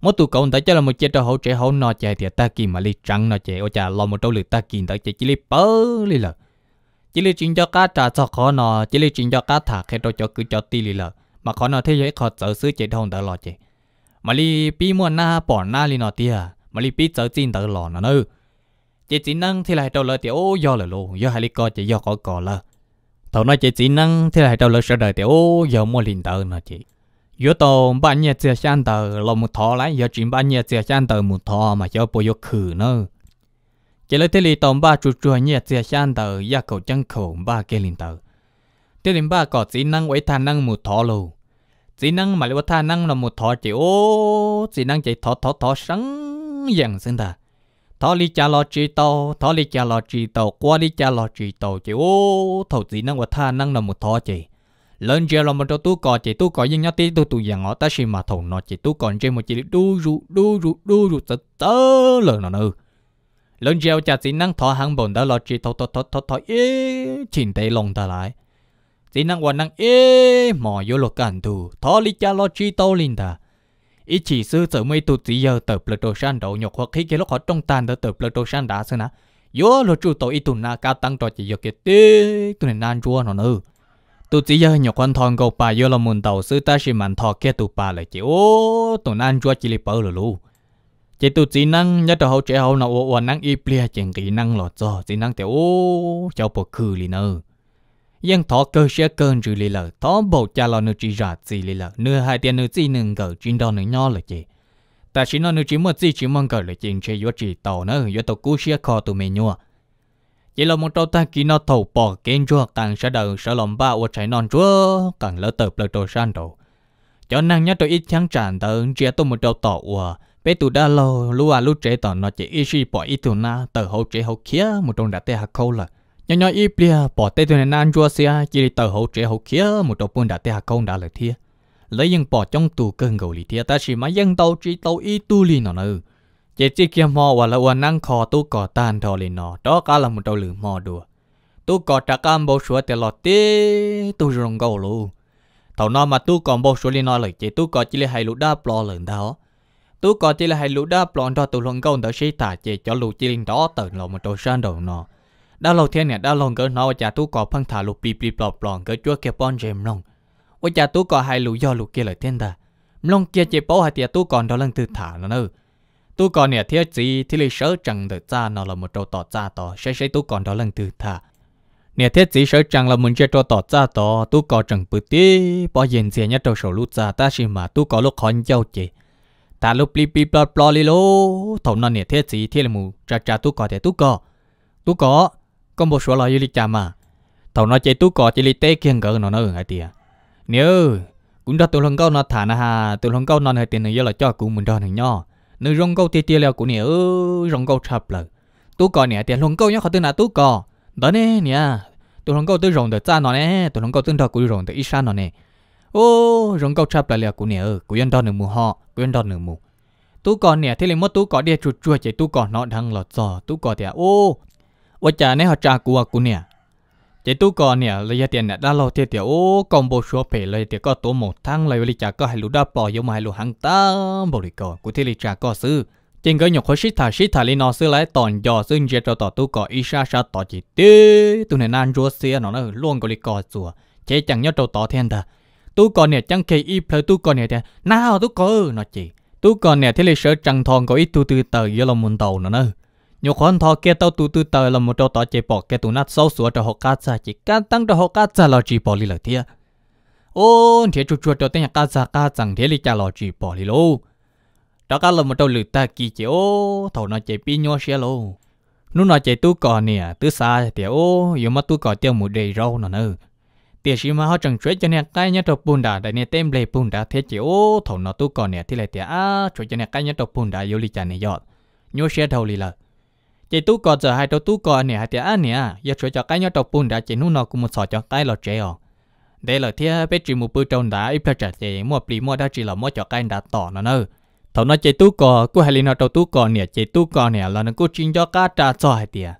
một tụ cộng ta cho là một chế cho hậu chế hậu nó chạy thì ta kìm mà đi trắng nó chạy ô chả lo một trâu lượt ta kìm đỡ chỉ chỉ lấy bơ lì lợ chỉ lấy chuyện cho cá trả cho khó nó chỉ lấy chuyện cho cá thả khi đầu cho cứ cho tí lì lợ mà khó nó thế giới khó sợ xứ chế không đỡ lo chạy mà li pi mua na bỏ na li nọ tia mà li pi chở chín tờ lò nó nữa chị chỉ năng thì lại đầu lời tiểu do lời luôn do hai li co chị do có cò lơ tàu nói chị chỉ năng thì lại đầu lời sợ đời tiểu do mua liền tờ nọ chị yo to ba nhẹ chia san tờ lo một thọ lại giờ chỉ ba nhẹ chia san tờ một thọ mà cho bôi yo khử nữa chỉ lấy thế li tôm ba chuột chuột nhẹ chia san tờ ya cầu chân khổ ba kia liền tờ thế liền ba có chỉ năng ấy thà năng một thọ luôn chỉ năng mà liệu tha năng là một thọ chỉ ô chỉ năng chỉ thọ thọ thọ sáng dạng sinh ta thọ lý cha lo chỉ tàu thọ lý cha lo chỉ tàu qua lý cha lo chỉ tàu chỉ ô thầu chỉ năng và tha năng là một thọ chỉ lớn giờ là một chỗ tu cò chỉ tu cò nhưng nhớ tí tu tu dạng ngõ ta xì mà thầu nó chỉ tu còn trên một chỉ đu rụ đu rụ đu rụ tớ tớ lợn nó nữa lớn giờ cha chỉ năng thọ hàng bồn đó lo chỉ thọ thọ thọ thọ thọ ế chỉnh tay lòng ta lại chỉ năng quan năng ê mò vô lo cản thủ thọ lý cha lo chi tô linh ta ý chỉ sư sở mây tụt chỉ giờ tập lật đồ san đầu nhọc hoặc khi cái lúc họ trong tàn đỡ tập lật đồ san đã xưa nã vô lo chủ tổ ý tụ na ca tăng trò chỉ giờ cái tê tụt này nan chua nó nữa tụt chỉ giờ nhọc quan thon cầu bà vô lo muốn tàu sư ta chỉ mặn thọ kia tụ bà lại chỉ ô tụ nan chua chỉ lì bờ lù lù chỉ tụ chỉ năng nhớ đầu hậu trẻ hậu nào ô năng y plea chỉ kỹ năng lọt cho chỉ năng tiểu ô cháu bộ khử lì nữa ยังทอเกิเสียเกินจุลีละทอบอกจะเราเนื้อจีราจีลีละเนื้อหายเตียนเนื้อจีหนึ่งเกิดจินดอนหนึ่งย่อเลยจีแต่ชินอนเนื้อจีมั่วจีจีมังเกิดเลยจีเชยวัจีเต่าเนื้อยตัวกู้เสียคอตัวเมยัวจีเรามองตัวตากินอทอปอกเก่งจัวกังเสดงสลอมบ้าวัดใช้นอนจัวกังเลอะเติบเลอะโตชันโตจนนางยัดตัวอีชั้งจานเติงเจียตัวมันตัวต่อวัวเปตุดาโลลัวลุเจต่อนอจีอีชีปออีตุนาเติร์โฮเจโฮเคียมุตรงดัตเตะฮักโคละ nhỏ nhỏ ít bia bỏ tay tôi nên ăn chua xe chỉ để tờ hậu trẻ hậu kia một đầu buôn đã tê hạ công đã lời thia lấy những bỏ trong tủ cơn gầu lì thia ta chỉ mà dân tàu chỉ tàu ít tu lì nó nữa chỉ chỉ kia mò và là uan năng khó tu cỏ tan thò lì nó đó cả là một đầu lử mò đùa tu cỏ trả cam bao sữa tê lọt tê tu rồng gầu lù thầu nó mà tu còn bao sữa lì nó lời chỉ tu cỏ chỉ là hai lũ đa bò lần đó tu cỏ chỉ là hai lũ đa bò đó tu rồng gầu đó sĩ tả chỉ cho lũ chỉ linh đó tận lòng một đầu san đầu nó đau lâu thiên nè đau lòng cỡ nó cha tú có phân thả lục bì bì bọt lòn cỡ chúa kia bon rèm lòng và chả tú có hai lũ do lũ kia lời thiên ta lòng kia chế bảo hai tia tú còn đó lần từ thả nó nữa tú còn nè thiết gì thì lấy sớ chẳng được cha nó là một trâu tỏ cha tỏ sẽ sẽ tú còn đó lần từ thả nè thế gì sớ chẳng là mình chơi trâu tỏ cha tỏ tú có chẳng bự tí bỏ yên dè nhất trâu sổ lũ cha ta xí mà tú có lúc khó nhau chị ta lúc bì bì bọt bọt lì lô thầu nó nè thế gì thì là mù cha cha tú có thể tú có tú có có một số lời như lịch mà tàu nó chạy tú cỏ chỉ lịch tê kiêng gỡ nó nó ở ngay tiệt nếu cũng đã tụi lần câu nó thả nó hà tụi lần câu nó hơi tiền này giờ là cho cũng mình đòn này nho nơi rong câu tia tia leo cũng nè ư rong câu chập lợ tú cỏ nè tiền lần câu nhá khó tên nào tú cỏ đó nè nè tụi lần câu tới rồng được cha nó nè tụi lần câu tương đọ cũng rồng được ít xa nó nè ô rồng câu chập lại leo cũng nè ư cũng yên đòn nửa mù họ cũng yên đòn nửa mù tú cỏ nè thế là mất tú cỏ đi chuột chuột chạy tú cỏ nó đang lọt giò tú cỏ thì ô ว่าจะเนี่ยจากัวกูเนี่ยเจตู้ก่อนเนี่ยเลยเตียนเนี่ยด้านเราเตียวโอ้กองโบชัวเปเลยเตียวก็ตัวหมดทั้งเลยวิจาก็ให้รู้ได้ปอยมาให้รู้หังตามบริกรกูที่ริจาก็ซื้อจริงก็หยกเขาชิตาชิตาลีนอซื้อไรตอนยอซึ่งเจตต่อตู้ก่ออีชาชาต่อจิตเตตุนนานรัวเสียหนอเนอล่วงกริกรจัวเจจังยอดต่อเทนเถอะตู้ก่อนเนี่ยจังเคอีเพลตู้ก่อนเนี่ยเตียน้าตู้ก่อนเนาะจีตู้ก่อนเนี่ยที่เลยเชิดจังทองก็อีตูตือเตยเยอรมุนเตาเนาะเนอ nhiều khoản thọ kia tao tu tu tờ là một trâu tỏ chế bỏ kia tụ nát sâu sủa cho họ cá cha chỉ cá tăng cho họ cá cha lo chỉ bỏ đi là thiệt ô thế chuột chuột cho tên cá cha cá chẳng thiệt là cha là chỉ bỏ đi lô đó cá là một trâu lử ta kỳ chế ô thầu nó chế pin nhau xe lô nó nói chế tu cò nè tứ xa thì ô dù mà tu cò tiêu một đầy rau nó nữa tiền sĩ mà họ chẳng chuyện cho nên cái nhất độc bùn đá đại nè tem lệ bùn đã thế chế ô thầu nó tu cò nè thì lại thế à chuyện cho nên cái nhất độc bùn đá yêu ly chả nè giọt nhau xe đầu lì là chị tú cọ giờ hai đầu tú cọ nè hai tia anh nè giờ chơi cho cái nhau đầu bún đã chị nu nó cũng một sọ cho cái lọ trẻ ở đây là thia bé chị một bữa trong đã ít phải trả chị mua bì mua đã chỉ là mua cho cái đã tỏ nó nữa thầu nó chị tú cọ cô hai linh nó đầu tú cọ nè chị tú cọ nè là nó cũng chín cho cá trả cho hai tia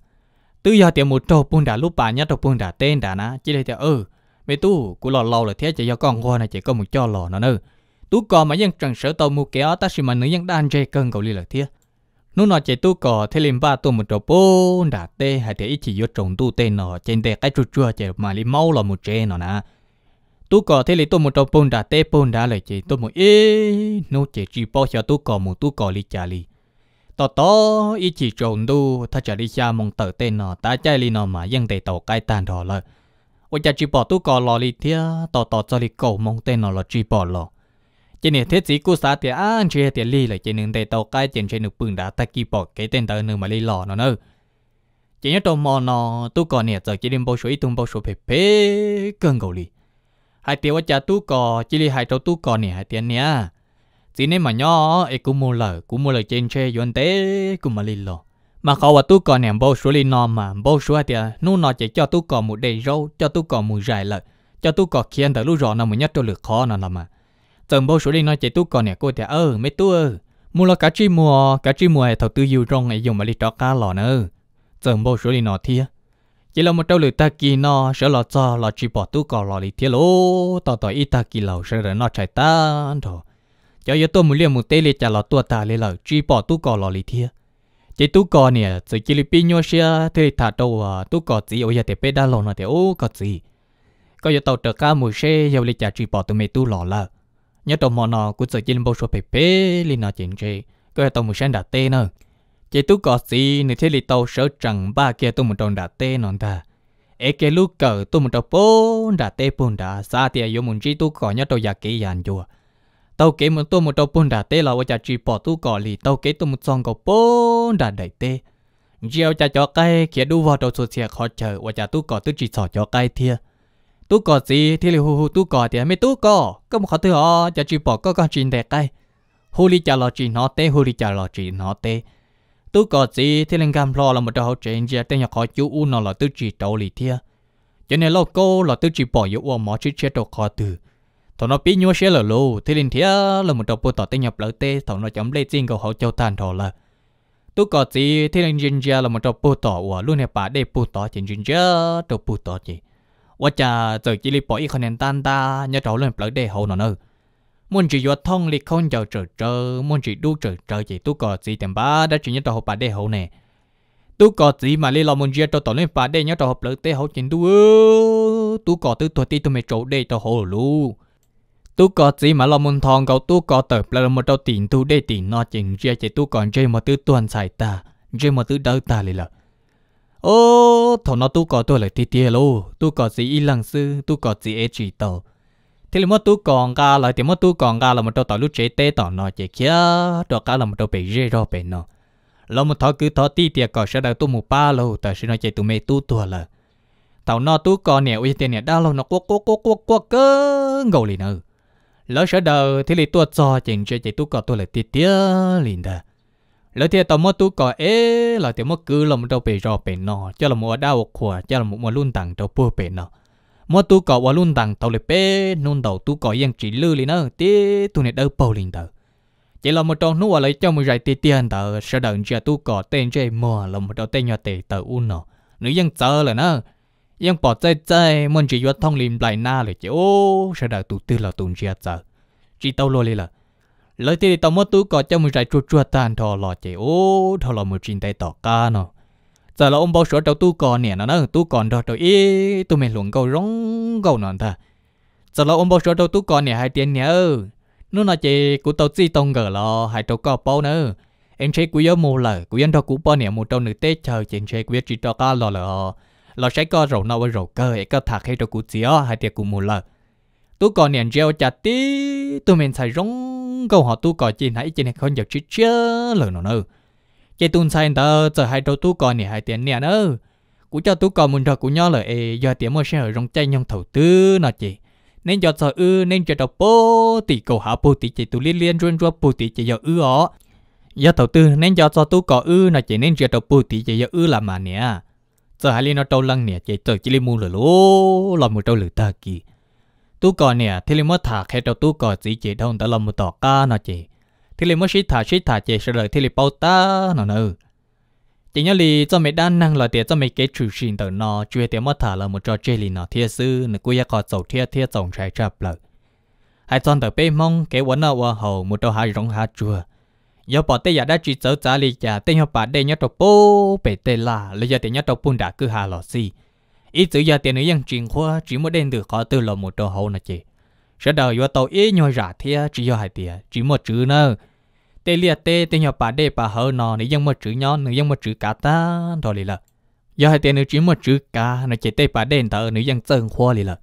tư giờ tia một đầu bún đã lúc bà nhau đầu bún đã tên đã ná chỉ đây tia ừ mấy tu, cô lọ lọ là thia chị cho con hoa này chị có một cho lọ nó nữa tú cọ mà dân trần sở tàu mua kéo ta xin mà nữ dân đang chơi cân cầu ly là thia nó nọ chạy tu cỏ thế liền ba tu một trò bố đã tê hay thế ít chỉ vô trồng tu tê nọ trên tê cái chua chua chạy mà li mau là một chê nọ nè tu cỏ thế liền tu một trò bố đã tê bố đã lại chạy tu một ê nó chạy chỉ bao cho tu cỏ một tu cỏ li chả li tò tò ít chỉ trồng tu ta chả li xa mong tờ tê nọ ta chạy li nọ mà dân tê tàu cái tàn đó rồi ôi chạy chỉ bỏ tu cỏ lò li thia tò tò cho li cầu mong tê nọ là chỉ bỏ lò chỉ nên thiết chỉ cú sa tiền ăn chỉ tiền li là chỉ nên để tàu cái chỉ nên bưng đá ta kỳ bỏ cái tên tờ nên mà li lò nữa chỉ nhớ trong mò nó tu còn nè giờ chỉ nên số ít tung bao số phê phê cơn gầu li hai tiền quá cha tu cò chỉ li hai trâu tu cò nè hai tiền nè chỉ nên mà nhỏ ấy cũng mua lợ cũng mua lợ trên xe yon tế cũng mà li mà khó và tu cò nè bao số li nó mà bao số hai tiền nu chỉ cho tu cò một đầy râu cho tu cò một dài lợ cho tu cò khiến tờ lúc rõ nó mới nhất cho lực khó nó mà tầng bao số đi nói chạy tu còn nè cô thì ơ mấy tu ơ mua là cá chi mua cá chi mua thầu tư yêu rong ấy dùng mà đi cho cá lò nữa tầng bao số đi nó thia chỉ là một trâu lười ta kỳ nọ sẽ lò cho lò chỉ bỏ tu còn lò đi thia lô Tò tao ít ta kỳ lầu sẽ là nọ chạy ta rồi cho yếu tôi muốn liền một tê liệt trả lò tua ta lên lầu chỉ bỏ tu còn lò đi thia à, chỉ tu còn nè chỉ chỉ là pino xe thì thả đầu tu còn gì ôi giờ để bé đã lò nó thì ô còn gì có yếu tàu trở cá mùi xe giờ lịch trả chỉ bỏ tụi mày tu lò là nhớ tàu mò nọ cũng sợ chín bao số PP bể li chuyện gì có tàu một sáng đã tê nữa chỉ tú có gì nữa thế li tàu sợ chẳng ba kia tàu một đồng đã tê nọ ta ê kia lúc cờ tàu một đồng bốn đã tê bốn đã xa thì yêu một chi tú có nhớ tàu giả kỹ dàn chùa tàu kế một tàu một đồng bốn đã tê là ở vợ chỉ bỏ tú có li tàu kế tàu một song có bốn đã đầy tê chiều cha cho cây kia đu vào đầu số xe khó chờ ở cha tú có tư chỉ sọ cho cây thiệt tú cò gì thì là hù hù tú cò thì mới tú cò có một khó thứ họ cho chị bỏ có con chuyện đẹp cái, hù đi chào lo chị nó tê hù đi chào lo chị nó tê tú cò gì thì lên gam lo là một đầu chuyện gì tên nhà khó chú u nó là tư chỉ đầu lì thia cho nên lo cô là tư chỉ bỏ yêu uo mỏ chứ chết đầu khó từ thằng nó biết nhua xe lờ lù thì lên thia là một đầu bộ tỏ tên nhập lỡ tê thằng nó chấm lấy riêng cầu hậu châu tàn thò là tu có gì thì nên dân ra là một trò bù tỏ của luôn hệ bà để bù tỏ chỉ dân ra trò bù tỏ chỉ ว่าจะเจอจิลิปอีคอนเนนตันตาเนี่ยเราเริ่มเปิดเดโฮนอนเออมันจีวัดท่องลิคอนจะเจอเจอมันจีดูเจอเจอจีตุกอจีเต็มบ้าได้จีเนี่ยเราปาเดโฮเนี่ยตุกอจีมาเลยเรามันจีตัวต่อเล่นปาเดเนี่ยเราเปิดเดโฮจินดูตุกอตุตัวตีตัวไม่โจเดตัวโฮลูตุกอจีมาเรามันทองเขาตุกอเติบแล้วมันเราตีนตุได้ตีนนอจิงเจียจีตุกอนเจมาตื้อตัวนใส่ตาเจมาตื้อเดาตาเลยล่ะ ô thằng nó tu có tôi lại tì tì lô tu có gì y lăng sư tu có gì ế chỉ tàu thế là mất tu còn ga lại thì mất tu còn ga là một đầu tàu lúc chế tê tàu nó chế kia đó cả là một đầu bể rê rồi bể nó lâu một thọ cứ thọ tì tì có sẽ đầu tu một ba lô tàu sẽ nó chế tu mê tu tua là tàu nó tu còn nè uy tiền nè đa lâu nó quắc quắc quắc quắc quắc cơ ngầu liền nữa ừ. lỡ sẽ đầu thế là tua cho chỉnh chế chế tu có tôi lại tì tì liền đó lỡ thì tao mua tú cò ế là thì mua cứ làm đâu bị rò bị nọ cho là mua đau khổ cho là mua luôn tặng đâu bùa bị nọ mua tú cò mua luôn tặng tao lấy bể nôn đầu tú cò yên chỉ lư lên nữa tí tu này đâu bầu lên tờ chỉ là một trong nút lấy cho mình rải tiền tiền tờ sợ đợn cho tú cò tên chơi mua là một đầu tên nhỏ tệ tờ u nọ nữ yên chờ là nữa yên bỏ chơi chơi muốn chỉ vô thông liền lại na là chỉ ô sợ đợn tụ tư là tụi chia chờ chỉ tao lo lên là lời thì tao mất tú có cho mình chạy chuột chuột tàn thò lò chạy ô thò lò mình chín tay tỏ ca nó giờ là ông bao số tao tu còn nè nó nó tu còn đó tao ý tụi mình luồng câu rong câu nọ ta giờ là ông bao số tao tu còn nè hai tiền nè nó nói chị của tao chỉ tông gờ lò hai tao có bao nữa em sẽ cúi mù lờ cúi anh đó cú bao nè một tao nửa tết chờ chị sẽ cúi chỉ tao ca lò lò lò sẽ có rầu nâu rầu cơ ấy có thạc hay cho cú chia hai tiền cú mù lờ tu còn nè treo chặt tí tụi mình xài rong câu hỏi tôi cò chỉ nãy chỉ này không nhập chữ chớ lời nào nữa chỉ tuân sai ta giờ hai đầu tu cò này hai tiền nè nữa cũng cho tôi cò muốn cho cú nhỏ lời do tiền mua xe ở trong chay nhông thầu tư nọ chị nên cho sợ ư nên cho đầu bố tỷ cầu hạ bố tỷ chỉ tôi liên liên run run bố tỷ chỉ giờ ư ó do thầu tư nên cho cho tôi cò ư nọ chị nên cho đầu bố tỷ chỉ giờ ư là mà nè giờ hai liên nó trâu lăng nè chị tôi chỉ liên mua lời lố làm một trâu lời ta kì tu cò nè thì lấy mất thả khi đầu tu cò chỉ chỉ thông ta làm một tọt ca nọ chỉ thì lấy mất xí thả xí thả chỉ sợ đời thì lấy bao ta nọ nữa chỉ nhớ lì cho mấy đan năng là tiền cho mấy cái chủ sinh tử nọ chưa tiền mất thả là một trò chơi lì nọ thiệt sư nó cua ya cò sầu thiệt thiệt sầu trái chấp lợ hai con tử bê mong cái vấn nó qua hầu một đầu hai rồng hai chua giờ bỏ tây giả đã chỉ sợ trả lì trả tây nhau bà đây nhau trâu bố bể tây là lấy giờ tiền nhau trâu bùn đã cứ hà lọ xì si ý tự giờ tiền nữ dân chuyện khoa chỉ mới đến được có từ là một đồ hậu nè chị sẽ đầu yo tàu ý nhồi rả thì chỉ do hai tiền chỉ một chữ nơ. tê lia tê tê nhỏ bà đê bà hở nọ nữ dân một chữ nhỏ nữ dân một chữ cả ta thôi lì lợ. do hai tiền nữ chỉ một chữ cả nè chị tê bà đê thờ nữ dân sơn khoa lì lợ.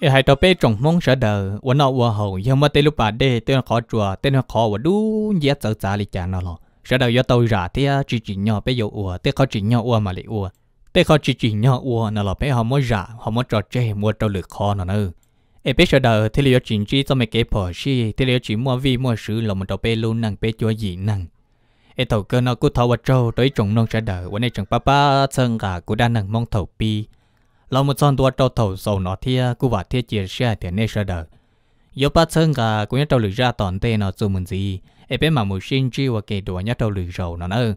ở hai tàu bê trồng mong sẽ đầu quần nọ quần hậu nhưng mà tê lúc bà đê tê nó khó chùa tê nó khó và đu dễ sợ trả lì chả nó lo sẽ đầu yo tàu rả thì chỉ chỉ nhỏ bây dầu ủa tê khó chỉ nhỏ ủa mà lì ủa bé khó chỉ chỉ nhỏ ua nó là bé họ mới giả họ mới trò chơi mua trâu lực khó nó nữa ê biết sợ đời thì liệu chỉ chỉ cho mấy cái phở chi thì liệu chỉ mua vi mua sứ là một trò bé luôn năng bé cho gì năng ê tàu cơ nó cứ thâu vào trâu tới trồng nông sợ đời วัน này chẳng papa chân cả cũng đang năng mong thầu pi là một son tua trâu thầu sầu nó thia cứ vả thia chia sẻ thì nên sợ đời yo pa chân cả cũng nhớ trâu lực ra toàn tê nó dù mình gì ê biết mà mù xin chi và kể đùa nhớ trâu lực rầu nó nữa